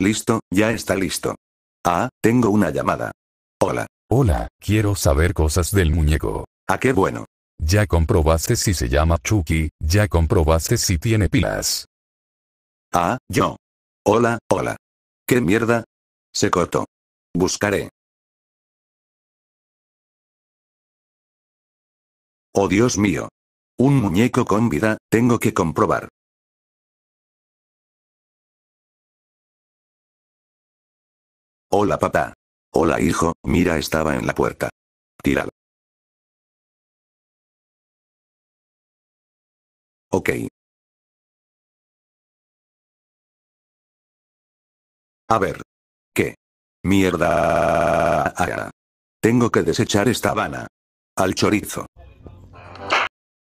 Listo, ya está listo. Ah, tengo una llamada. Hola. Hola, quiero saber cosas del muñeco. ¿A ah, qué bueno? Ya comprobaste si se llama Chucky, ya comprobaste si tiene pilas. Ah, yo. Hola, hola. ¿Qué mierda? Se cortó. Buscaré. Oh Dios mío. Un muñeco con vida, tengo que comprobar. Hola papá. Hola hijo, mira estaba en la puerta. Tíralo. Ok. A ver. ¿Qué? Mierda. Tengo que desechar esta habana. Al chorizo.